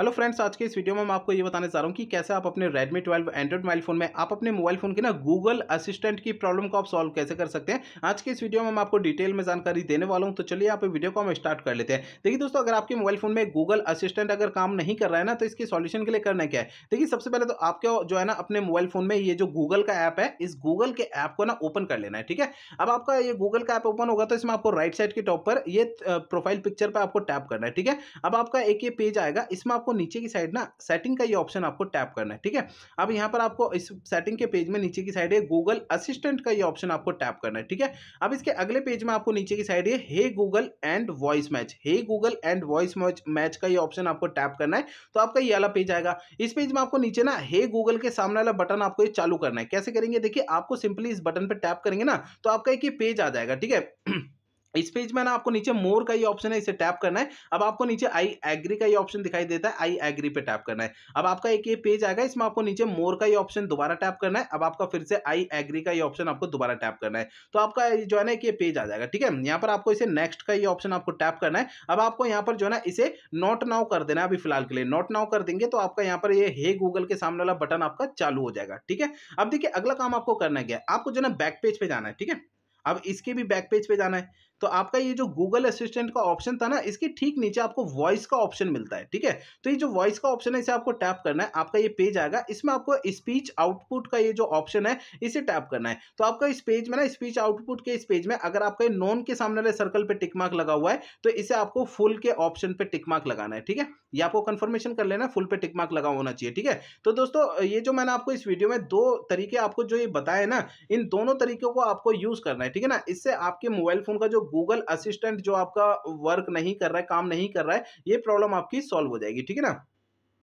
hello friends आज के इस वीडियो में मैं आपको ये बताने जा रहा हूँ कि कैसे आप अपने Redmi 12 एंड्रॉइड मोबाइल फोन में आप अपने मोबाइल फोन के ना गूगल असिस्टेंट की प्रॉब्लम को आप सॉल्व कैसे कर सकते हैं आज के इस वीडियो में मैं आपको डिटेल में जानकारी देने वाला हूँ तो चलिए आप वीडियो को हम स्टार्ट कर लेते हैं देखिए दोस्तों अगर आपके मोबाइल फोन में गूगल असिस्टेंट अगर काम नहीं कर रहा है ना तो इसके सोल्यूशन के लिए करना क्या है देखिए सबसे पहले तो आपको जो है ना अपने मोबाइल फोन में ये जो गूगल का ऐप है इस गूगल के ऐप को ना ओपन कर लेना है ठीक है अब आपका ये गूगल का ऐप ओपन होगा तो इसमें आपको राइट साइड के टॉप पर ये प्रोफाइल पिक्चर पर आपको टैप करना है ठीक है अब आपका एक ये पेज आएगा इसमें आपको नीचे की साइड ना सेटिंग का ये ऑप्शन आपको टैप करना है ठीक है अब यहाँ पर आपको इस सेटिंग के पेज में नीचे की साइड है गूगल असिस्टेंट का ये ऑप्शन आपको टैप करना है ठीक है अब इसके अगले पेज में आपको नीचे की साइड है hey Google and voice match hey Google and voice match का ये ऑप्शन आपको टैप करना है तो आपका ये वाला पेज आएगा इस पेज में आपको नीचे ना हे गूगल के सामने वाला बटन आपको ये चालू करना है कैसे करेंगे देखिए आपको सिंपली इस बटन पर टैप करेंगे ना तो आपका एक ये पेज आ जाएगा ठीक है इस पेज में ना आपको नीचे मोर का ये ऑप्शन है इसे टैप करना है अब आपको नीचे आई एग्री का ये ऑप्शन दिखाई देता है आई एग्री पे टैप करना है अब आपका एक ये पेज आएगा इसमें आपको नीचे मोर का ये ऑप्शन दोबारा टैप करना है अब आपका फिर से आई एग्री का ये ऑप्शन आपको दोबारा टैप करना है तो आपका जो है ना ये पेज आ जाएगा ठीक है यहाँ पर आपको इसे नेक्स्ट का ये ऑप्शन आपको टैप करना है अब आपको यहाँ पर जो है ना इसे नॉट नाउ कर देना है अभी फिलहाल के लिए नॉट नाउ कर देंगे तो आपका यहाँ पर ये हे गूगल के सामने वाला बटन आपका चालू हो जाएगा ठीक है अब देखिए अगला काम आपको करना क्या है आपको जो है ना बैक पेज पे जाना है ठीक है अब इसके भी बैक पेज पे जाना है तो आपका ये जो गूगल असिस्टेंट का ऑप्शन था ना इसके ठीक नीचे आपको वॉइस का ऑप्शन मिलता है ठीक है तो ये जो वॉइस का ऑप्शन है इसे आपको टैप करना है आपका ये पेज आएगा इसमें आपको स्पीच आउटपुट का ये जो ऑप्शन है इसे टैप करना है तो आपका इस पेज में ना स्पीच आउटपुट के इस पेज में अगर आपका नॉन के सामने वाले सर्कल पर टिकमार्क लगा हुआ है तो इसे आपको फुल के ऑप्शन पर टिकमार्क लगाना है ठीक है ये आपको कंफर्मेशन कर लेना फुल पे टिक मार्क लगा होना चाहिए ठीक है तो दोस्तों ये जो मैंने आपको इस वीडियो में दो तरीके आपको जो ये बताया ना इन दोनों तरीकों को आपको यूज करना है ठीक है ना इससे आपके मोबाइल फोन का जो गूगल असिस्टेंट जो आपका वर्क नहीं कर रहा है काम नहीं कर रहा है ये प्रॉब्लम आपकी सॉल्व हो जाएगी ठीक है ना